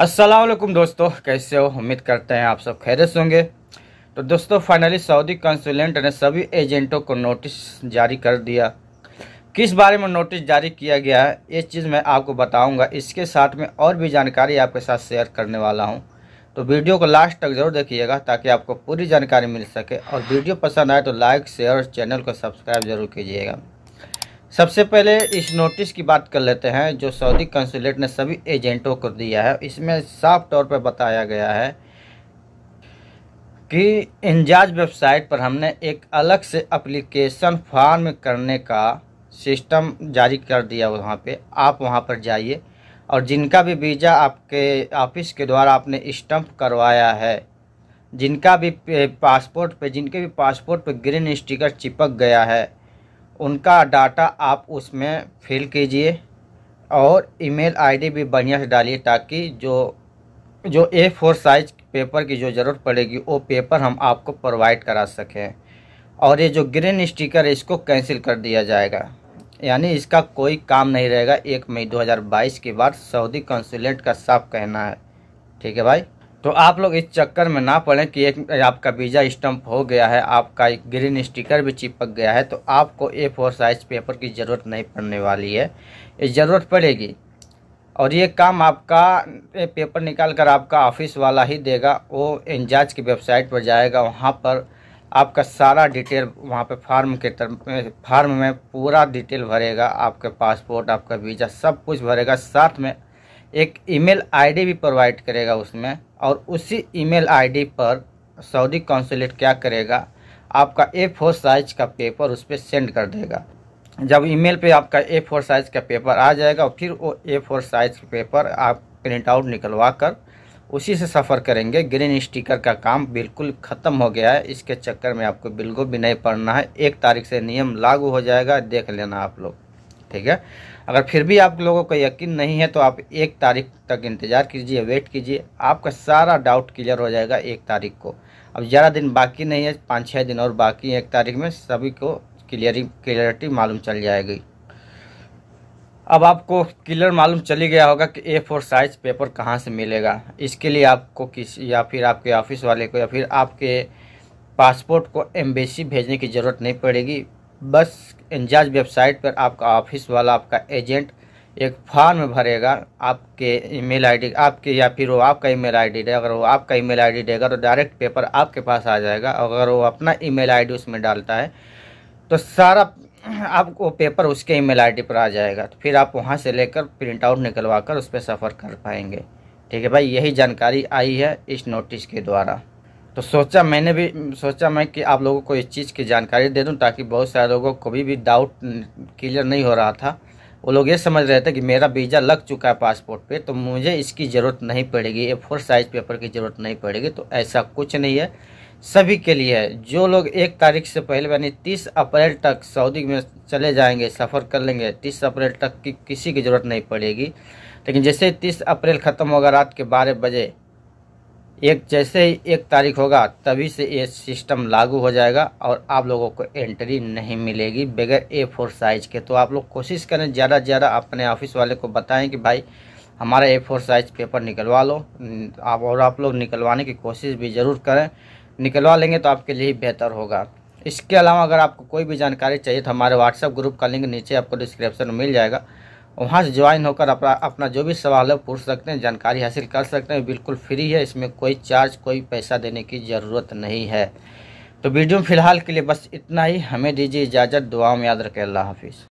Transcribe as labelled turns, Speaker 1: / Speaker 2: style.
Speaker 1: असलकुम दोस्तों कैसे हो उम्मीद करते हैं आप सब खैरत होंगे तो दोस्तों फाइनली सऊदी कंसुलेंट ने सभी एजेंटों को नोटिस जारी कर दिया किस बारे में नोटिस जारी किया गया है ये चीज़ मैं आपको बताऊंगा इसके साथ में और भी जानकारी आपके साथ शेयर करने वाला हूं तो वीडियो को लास्ट तक ज़रूर देखिएगा ताकि आपको पूरी जानकारी मिल सके और वीडियो पसंद आए तो लाइक शेयर और चैनल को सब्सक्राइब जरूर कीजिएगा सबसे पहले इस नोटिस की बात कर लेते हैं जो सऊदी कंसुलेट ने सभी एजेंटों को दिया है इसमें साफ तौर पर बताया गया है कि इंजाज वेबसाइट पर हमने एक अलग से अप्लीकेशन फार्म करने का सिस्टम जारी कर दिया वहाँ पे आप वहाँ पर जाइए और जिनका भी वीज़ा आपके ऑफिस के द्वारा आपने स्टम्प करवाया है जिनका भी पासपोर्ट पे जिनके भी पासपोर्ट पे ग्रीन स्टिकर चिपक गया है उनका डाटा आप उसमें फिल कीजिए और ईमेल आईडी भी बढ़िया से डालिए ताकि जो जो ए फोर साइज पेपर की जो ज़रूरत पड़ेगी वो पेपर हम आपको प्रोवाइड करा सकें और ये जो ग्रीन स्टिकर है इसको कैंसिल कर दिया जाएगा यानी इसका कोई काम नहीं रहेगा एक मई 2022 के बाद सऊदी कंसुलेट का साफ कहना है ठीक है भाई तो आप लोग इस चक्कर में ना पड़ें कि एक आपका वीज़ा स्टम्प हो गया है आपका एक ग्रीन स्टिकर भी चिपक गया है तो आपको ए फोर साइज़ पेपर की ज़रूरत नहीं पड़ने वाली है ये ज़रूरत पड़ेगी और ये काम आपका पेपर निकाल कर आपका ऑफिस वाला ही देगा वो इंजाज की वेबसाइट पर जाएगा वहाँ पर आपका सारा डिटेल वहाँ पर फार्म के तरफ फार्म में पूरा डिटेल भरेगा आपके पासपोर्ट आपका वीज़ा सब कुछ भरेगा साथ में एक ईमेल आईडी भी प्रोवाइड करेगा उसमें और उसी ईमेल आईडी पर सऊदी कौंसुलेट क्या करेगा आपका ए फोर साइज का पेपर उस पर सेंड कर देगा जब ईमेल पे आपका ए फोर साइज़ का पेपर आ जाएगा और फिर वो ए फोर साइज़ पेपर आप प्रिंट आउट निकलवा कर उसी से सफ़र करेंगे ग्रीन स्टिकर का काम बिल्कुल ख़त्म हो गया है इसके चक्कर में आपको बिल्कुल भी नहीं पढ़ना है एक तारीख से नियम लागू हो जाएगा देख लेना आप लोग ठीक है अगर फिर भी आप लोगों का यकीन नहीं है तो आप एक तारीख तक इंतज़ार कीजिए वेट कीजिए आपका सारा डाउट क्लियर हो जाएगा एक तारीख को अब ज़्यादा दिन बाकी नहीं है पाँच छः दिन और बाकी एक तारीख में सभी को क्लियरिंग क्लियरिटी मालूम चल जाएगी अब आपको क्लियर मालूम चली गया होगा कि ए फोर साइज पेपर कहाँ से मिलेगा इसके लिए आपको किसी या फिर आपके ऑफिस वाले को या फिर आपके पासपोर्ट को एम्बेसी भेजने की ज़रूरत नहीं पड़ेगी बस इंजाज वेबसाइट पर आपका ऑफिस वाला आपका एजेंट एक फॉर्म भरेगा आपके ईमेल आईडी आपके या फिर वो आपका ईमेल आईडी डी अगर वो आपका ईमेल आईडी देगा तो डायरेक्ट पेपर आपके पास आ जाएगा अगर वो अपना ईमेल आईडी उसमें डालता है तो सारा आपको पेपर उसके ईमेल आईडी पर आ जाएगा तो फिर आप वहाँ से लेकर प्रिंट आउट निकलवा कर उस पर सफ़र कर पाएंगे ठीक है भाई यही जानकारी आई है इस नोटिस के द्वारा तो सोचा मैंने भी सोचा मैं कि आप लोगों को इस चीज़ की जानकारी दे दूं ताकि बहुत सारे लोगों को कभी भी डाउट क्लियर नहीं हो रहा था वो लोग ये समझ रहे थे कि मेरा वीज़ा लग चुका है पासपोर्ट पे तो मुझे इसकी ज़रूरत नहीं पड़ेगी ए फोर साइज़ पेपर की ज़रूरत नहीं पड़ेगी तो ऐसा कुछ नहीं है सभी के लिए है जो लोग एक तारीख से पहले यानी तीस अप्रैल तक सऊदी में चले जाएँगे सफ़र कर लेंगे तीस अप्रैल तक की किसी की ज़रूरत नहीं पड़ेगी लेकिन जैसे तीस अप्रैल ख़त्म होगा रात के बारह बजे एक जैसे ही एक तारीख होगा तभी से ये सिस्टम लागू हो जाएगा और आप लोगों को एंट्री नहीं मिलेगी बगैर ए फोर साइज़ के तो आप लोग कोशिश करें ज़्यादा से ज़्यादा अपने ऑफिस वाले को बताएं कि भाई हमारा ए फोर साइज़ पेपर निकलवा लो हम्म, आप और आप लोग निकलवाने की कोशिश भी ज़रूर करें निकलवा लेंगे तो आपके लिए बेहतर होगा इसके अलावा अगर आपको कोई भी जानकारी चाहिए तो हमारे व्हाट्सएप ग्रुप का लिंक नीचे आपको डिस्क्रिप्शन में मिल जाएगा वहाँ से ज्वाइन होकर अपना अपना जो भी सवाल है पूछ सकते हैं जानकारी हासिल कर सकते हैं बिल्कुल फ्री है इसमें कोई चार्ज कोई पैसा देने की ज़रूरत नहीं है तो वीडियो फ़िलहाल के लिए बस इतना ही हमें दीजिए इजाज़त दुआ में याद रखें अल्लाह हाफिज़